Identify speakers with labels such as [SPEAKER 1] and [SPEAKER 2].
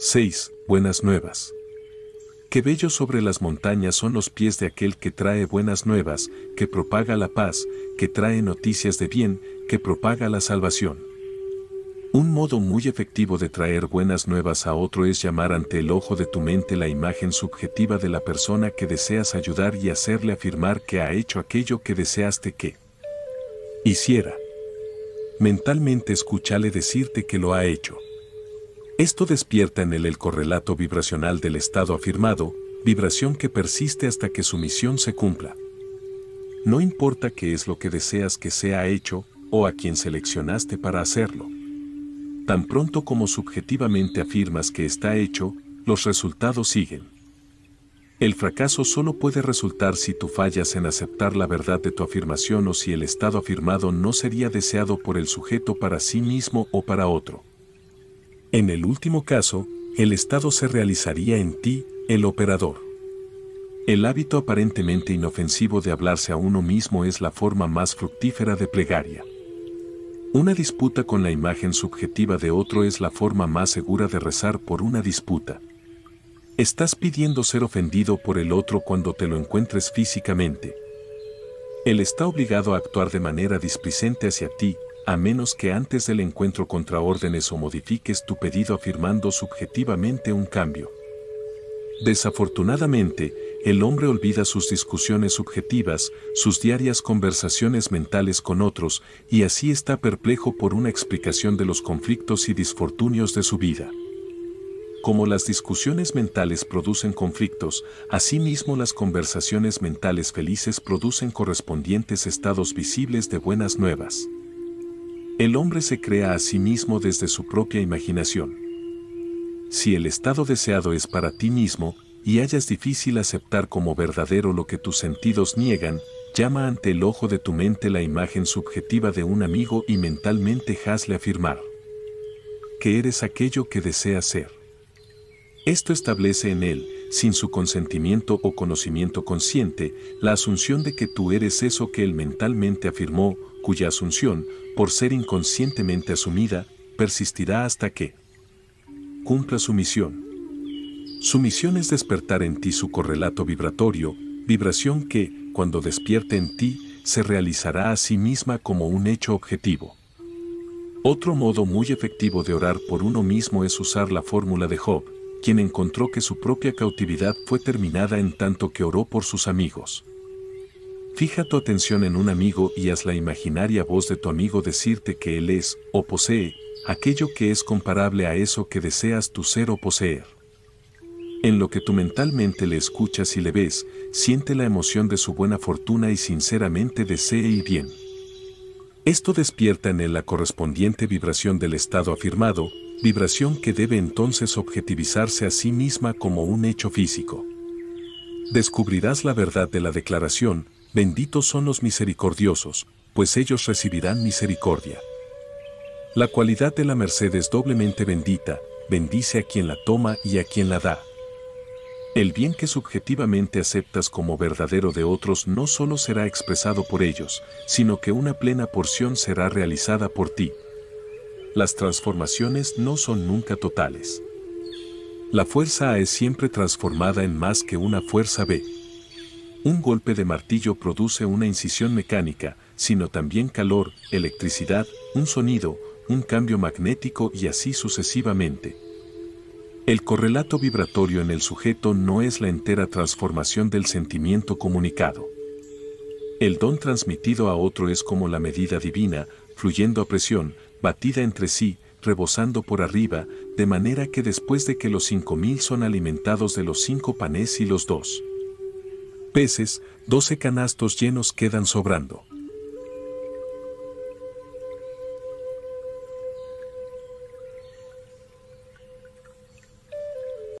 [SPEAKER 1] 6. Buenas nuevas. Qué bello sobre las montañas son los pies de aquel que trae buenas nuevas, que propaga la paz, que trae noticias de bien, que propaga la salvación. Un modo muy efectivo de traer buenas nuevas a otro es llamar ante el ojo de tu mente la imagen subjetiva de la persona que deseas ayudar y hacerle afirmar que ha hecho aquello que deseaste que hiciera. Mentalmente escúchale decirte que lo ha hecho. Esto despierta en él el correlato vibracional del estado afirmado, vibración que persiste hasta que su misión se cumpla. No importa qué es lo que deseas que sea hecho o a quien seleccionaste para hacerlo. Tan pronto como subjetivamente afirmas que está hecho, los resultados siguen. El fracaso solo puede resultar si tú fallas en aceptar la verdad de tu afirmación o si el estado afirmado no sería deseado por el sujeto para sí mismo o para otro. En el último caso, el estado se realizaría en ti, el operador. El hábito aparentemente inofensivo de hablarse a uno mismo es la forma más fructífera de plegaria. Una disputa con la imagen subjetiva de otro es la forma más segura de rezar por una disputa. Estás pidiendo ser ofendido por el otro cuando te lo encuentres físicamente. Él está obligado a actuar de manera displicente hacia ti, a menos que antes del encuentro contra órdenes o modifiques tu pedido afirmando subjetivamente un cambio. Desafortunadamente, el hombre olvida sus discusiones subjetivas, sus diarias conversaciones mentales con otros, y así está perplejo por una explicación de los conflictos y disfortunios de su vida. Como las discusiones mentales producen conflictos, asimismo las conversaciones mentales felices producen correspondientes estados visibles de buenas nuevas. El hombre se crea a sí mismo desde su propia imaginación. Si el estado deseado es para ti mismo y hayas difícil aceptar como verdadero lo que tus sentidos niegan, llama ante el ojo de tu mente la imagen subjetiva de un amigo y mentalmente hazle afirmar que eres aquello que desea ser. Esto establece en él, sin su consentimiento o conocimiento consciente, la asunción de que tú eres eso que él mentalmente afirmó, cuya asunción, por ser inconscientemente asumida, persistirá hasta que cumpla su misión. Su misión es despertar en ti su correlato vibratorio, vibración que, cuando despierte en ti, se realizará a sí misma como un hecho objetivo. Otro modo muy efectivo de orar por uno mismo es usar la fórmula de Job, quien encontró que su propia cautividad fue terminada en tanto que oró por sus amigos. Fija tu atención en un amigo y haz la imaginaria voz de tu amigo decirte que él es, o posee, aquello que es comparable a eso que deseas tu ser o poseer. En lo que tú mentalmente le escuchas y le ves, siente la emoción de su buena fortuna y sinceramente desee y bien. Esto despierta en él la correspondiente vibración del estado afirmado, vibración que debe entonces objetivizarse a sí misma como un hecho físico. Descubrirás la verdad de la declaración, benditos son los misericordiosos, pues ellos recibirán misericordia. La cualidad de la merced es doblemente bendita, bendice a quien la toma y a quien la da. El bien que subjetivamente aceptas como verdadero de otros no solo será expresado por ellos, sino que una plena porción será realizada por ti. Las transformaciones no son nunca totales. La fuerza A es siempre transformada en más que una fuerza B. Un golpe de martillo produce una incisión mecánica, sino también calor, electricidad, un sonido, un cambio magnético y así sucesivamente. El correlato vibratorio en el sujeto no es la entera transformación del sentimiento comunicado. El don transmitido a otro es como la medida divina, fluyendo a presión, batida entre sí, rebosando por arriba, de manera que después de que los cinco mil son alimentados de los cinco panes y los dos peces, 12 canastos llenos quedan sobrando.